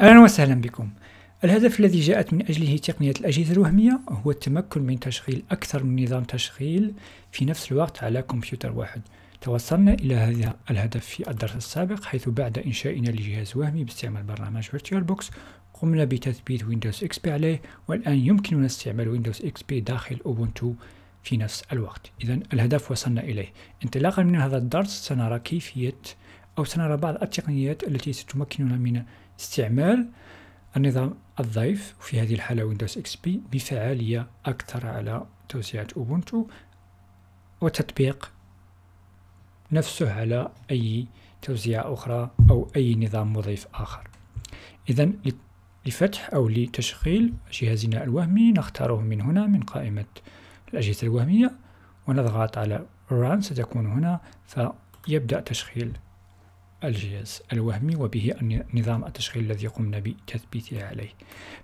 أهلا وسهلا بكم الهدف الذي جاءت من أجله تقنية الأجهزة الوهمية هو التمكن من تشغيل أكثر من نظام تشغيل في نفس الوقت على كمبيوتر واحد توصلنا إلى هذا الهدف في الدرس السابق حيث بعد إنشائنا لجهاز وهمي باستعمال برنامج VirtualBox قمنا بتثبيت ويندوز XP عليه والآن يمكننا استعمال ويندوز XP داخل أوبونتو في نفس الوقت إذا الهدف وصلنا إليه انطلاقا من هذا الدرس سنرى كيفية أو سنرى بعض التقنيات التي ستمكننا من استعمال النظام الضيف وفي هذه الحالة ويندوز اكس بي بفعالية أكثر على توسيعة أوبونتو وتطبيق نفسه على أي توزيع أخرى أو أي نظام مضيف آخر إذا لفتح أو لتشغيل جهازنا الوهمي نختاره من هنا من قائمة الأجهزة الوهمية ونضغط على Run ستكون هنا فيبدأ تشغيل الجهاز الوهمي وبه نظام التشغيل الذي قمنا بتثبيته عليه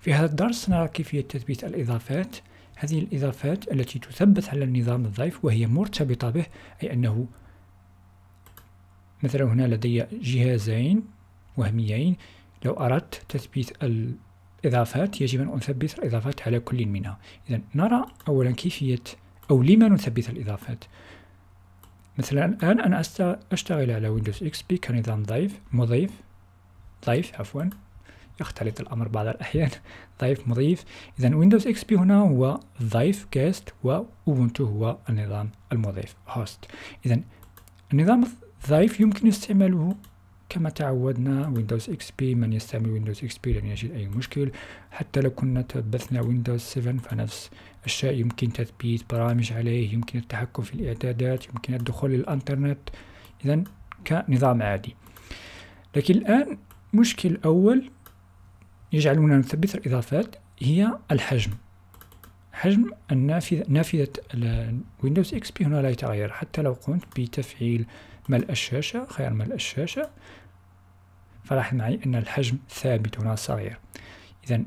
في هذا الدرس نرى كيفية تثبيت الإضافات هذه الإضافات التي تثبت على النظام الضيف وهي مرتبطة به أي أنه مثلا هنا لدي جهازين وهميين لو أردت تثبيت الإضافات يجب أن أثبت الإضافات على كل منها إذا نرى أولا كيفية أو لما نثبت الإضافات مثلا الآن أنا أشتغل على ويندوز إكس بي كنظام ضيف مضيف ضيف عفوا يختلط الأمر بعض الأحيان ضيف مضيف إذا ويندوز إكس بي هنا هو ضيف جيست وأوبونتو هو النظام المضيف هوست إذا النظام الضيف يمكن استعماله كما تعودنا ويندوز اكس بي من يستعمل ويندوز اكس بي لن يجد اي مشكل حتى لو كنا تبثنا ويندوز 7 فنفس الشيء يمكن تثبيت برامج عليه يمكن التحكم في الاعدادات يمكن الدخول للانترنت اذا كنظام عادي لكن الان مشكل اول يجعلنا نثبت الاضافات هي الحجم حجم النافذة نافذة ويندوز اكس بي هنا لا يتغير حتى لو قمت بتفعيل ملء الشاشة خيار ملء الشاشة فلاحظ معي أن الحجم ثابت هنا صغير إذا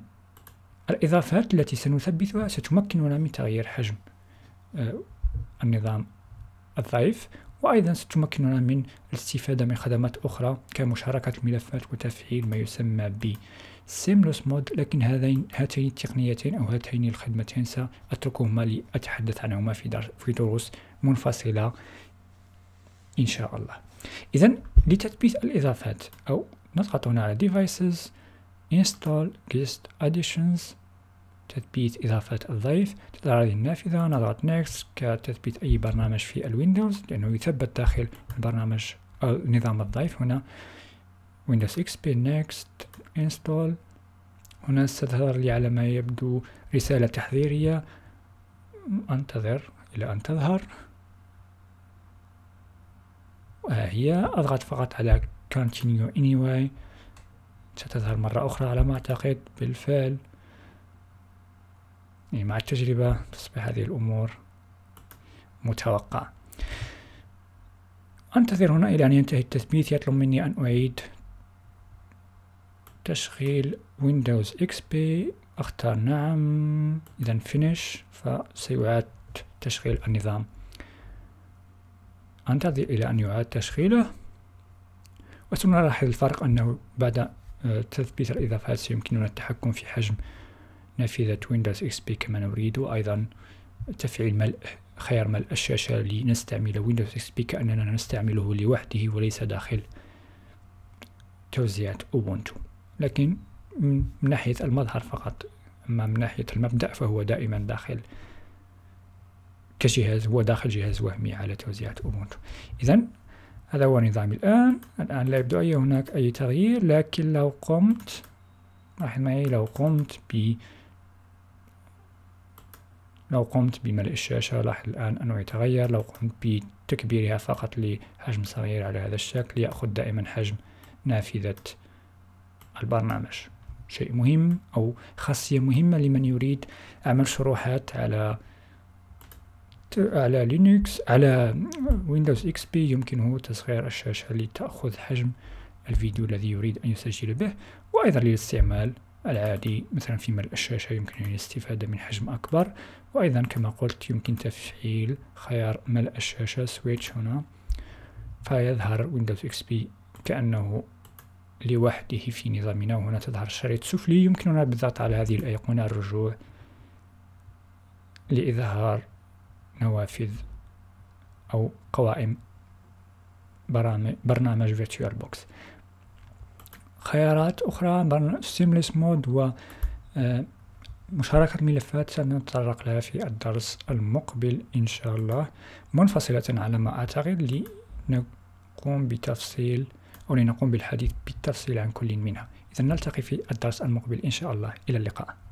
الإضافات التي سنثبتها ستمكننا من تغيير حجم آه، النظام الضعيف وأيضا ستمكننا من الاستفادة من خدمات أخرى كمشاركة الملفات وتفعيل ما يسمى ب سيملوس مود لكن هذين هاتين التقنيتين أو هاتين الخدمتين سأتركهما لأتحدث عنهما في, في دروس منفصلة إن شاء الله إذا لتثبيت الإضافات أو نضغط هنا على devices install guest additions تثبيت إضافات الضيف تظهر هذه النافذة نضغط next كتثبيت أي برنامج في الويندوز لأنه يثبت داخل او نظام الضيف هنا ويندوز اكس بي نيكست انستول هنا ستظهر لي على ما يبدو رسالة تحذيرية أنتظر إلى أن تظهر وها آه، هي أضغط فقط على continue anyway ستظهر مرة أخرى على ما أعتقد بالفعل يعني مع التجربة تصبح هذه الأمور متوقعة أنتظر هنا إلى أن ينتهي التثبيت يطلب مني أن أعيد تشغيل ويندوز اكس بي اختار نعم اذا فينيش فسيعاد تشغيل النظام انتظر الى ان يعاد تشغيله وثم نلاحظ الفرق انه بعد آه، تثبيت الاضافات سيمكننا التحكم في حجم نافذة ويندوز اكس بي كما نريد وايضا تفعيل ملء خيار ملء الشاشة لنستعمل ويندوز اكس بي كأننا نستعمله لوحده وليس داخل توزيعات أوبونتو لكن من ناحية المظهر فقط أما من ناحية المبدأ فهو دائما داخل كجهاز هو داخل جهاز وهمي على توزيعة أوبونتو إذا هذا هو نظامي الآن الآن لا يبدو أي هناك أي تغيير لكن لو قمت لاحظ معي لو قمت ب لو قمت بملء الشاشة لاحظ الآن أنه يتغير لو قمت بتكبيرها فقط لحجم صغير على هذا الشكل يأخذ دائما حجم نافذة البرنامج شيء مهم أو خاصية مهمة لمن يريد عمل شروحات على على لينكس على ويندوز اكس بي يمكنه تصغير الشاشة لتأخذ حجم الفيديو الذي يريد أن يسجل به وأيضا للاستعمال العادي مثلا في ملء الشاشة يمكن الاستفادة من حجم أكبر وأيضا كما قلت يمكن تفعيل خيار ملء الشاشة سويتش هنا فيظهر ويندوز اكس بي كأنه لوحده في نظامنا وهنا تظهر الشريط السفلي يمكننا بالضغط على هذه الأيقونة الرجوع لإظهار نوافذ أو قوائم برنامج فيرتشوال بوكس خيارات أخرى سيمليس مود و آه، مشاركة ملفات سنتطرق لها في الدرس المقبل إن شاء الله منفصلة على ما أعتقد لنقوم بتفصيل ولنقوم بالحديث بالتفصيل عن كل منها إذا نلتقي في الدرس المقبل إن شاء الله إلى اللقاء